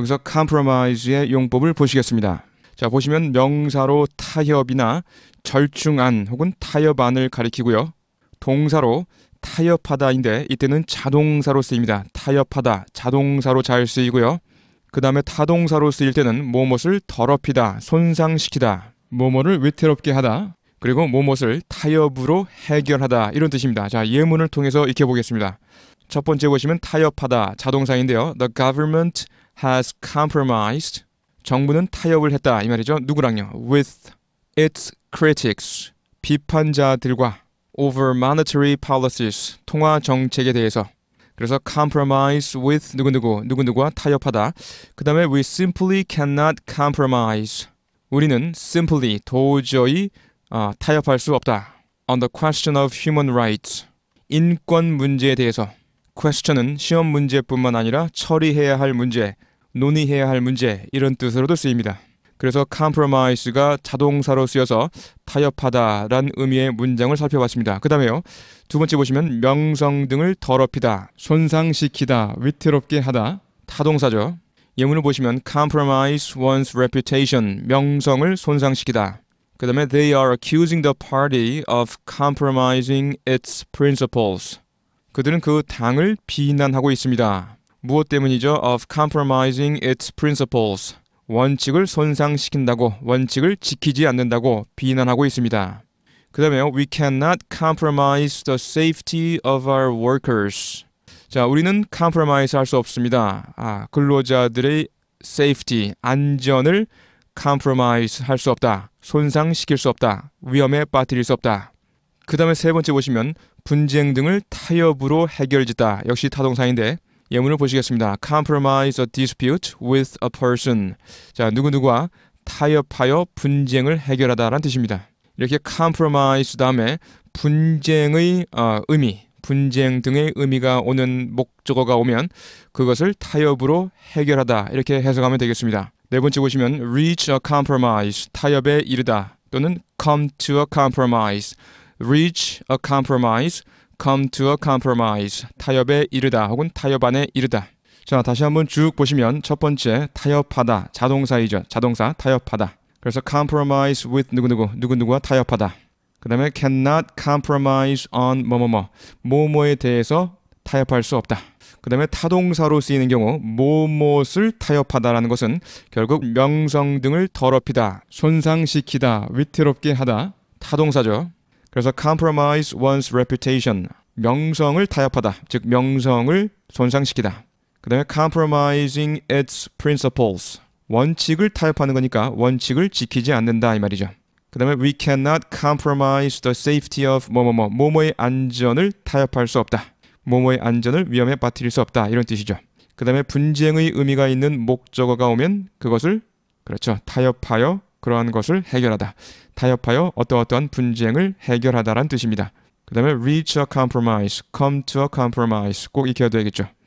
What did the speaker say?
여기서 compromise의 용법을 보시겠습니다. 자, 보시면 명사로 타협이나 절충안 혹은 타협안을 가리키고요. 동사로 타협하다인데 이때는 자동사로 쓰입니다. 타협하다 자동사로 잘 쓰이고요. 그 다음에 타동사로 쓰일 때는 뭐뭇을 더럽히다, 손상시키다, 뭐뭐를 위태롭게 하다, 그리고 뭐뭇을 타협으로 해결하다 이런 뜻입니다. 자 예문을 통해서 익혀보겠습니다. 첫 번째 보시면 타협하다 자동사인데요. The government has compromised 정부는 타협을 했다 이 말이죠. 누구랑요? with its critics 비판자들과 over monetary policies 통화 정책에 대해서 그래서 compromise with 누구누구 누구누구와 타협하다 그 다음에 we simply cannot compromise 우리는 simply 도저히 어, 타협할 수 없다 on the question of human rights 인권 문제에 대해서 question은 시험 문제뿐만 아니라 처리해야 할 문제 논의해야 할 문제 이런 뜻으로도 쓰입니다. 그래서 compromise가 자동사로 쓰여서 타협하다란 의미의 문장을 살펴봤습니다. 그 다음에요. 두 번째 보시면 명성 등을 더럽히다, 손상시키다, 위태롭게 하다, 타동사죠. 예문을 보시면 compromise one's reputation, 명성을 손상시키다. 그 다음에 they are accusing the party of compromising its principles. 그들은 그 당을 비난하고 있습니다. 무엇 때문이죠? of compromising its principles. 원칙을 손상시킨다고, 원칙을 지키지 않는다고 비난하고 있습니다. 그 다음에요. We cannot compromise the safety of our workers. 자, 우리는 compromise 할 수 없습니다. 아, 근로자들의 safety, 안전을 compromise 할 수 없다. 손상시킬 수 없다. 위험에 빠뜨릴 수 없다. 그 다음에 세 번째 보시면 분쟁 등을 타협으로 해결짓다. 역시 타동사인데 예문을 보시겠습니다. Compromise a dispute with a person. 자, 누구누구와 타협하여 분쟁을 해결하다라는 뜻입니다. 이렇게 compromise 다음에 분쟁의 어, 의미, 분쟁 등의 의미가 오는 목적어가 오면 그것을 타협으로 해결하다 이렇게 해석하면 되겠습니다. 네 번째 보시면 reach a compromise 타협에 이르다 또는 come to a compromise, reach a compromise come to a compromise. 타협에 이르다 혹은 타협안에 이르다. 자, 다시 한번 쭉 보시면 첫 번째 타협하다 자동사이죠. 자동사 타협하다. 그래서 compromise with 누구누구 누구누구와 타협하다. 그다음에 cannot compromise on 뭐뭐뭐 뭐뭐에 대해서 타협할 수 없다. 그다음에 타동사로 쓰이는 경우 뭐뭐를 타협하다라는 것은 결국 명성 등을 더럽히다, 손상시키다, 위태롭게 하다 타동사죠. 그래서 compromise one's reputation 명성을 타협하다 즉 명성을 손상시키다 그 다음에 compromising its principles 원칙을 타협하는 거니까 원칙을 지키지 않는다 이 말이죠 그 다음에 we cannot compromise the safety of 뭐뭐뭐 뭐뭐의 안전을 타협할 수 없다 뭐뭐의 안전을 위험에 빠뜨릴 수 없다 이런 뜻이죠 그 다음에 분쟁의 의미가 있는 목적어가 오면 그것을 그렇죠 타협하여 그러한 것을 해결하다. 타협하여 어떠어떠한 분쟁을 해결하다란 뜻입니다. 그 다음에 reach a compromise, come to a compromise 꼭 익혀야 되겠죠.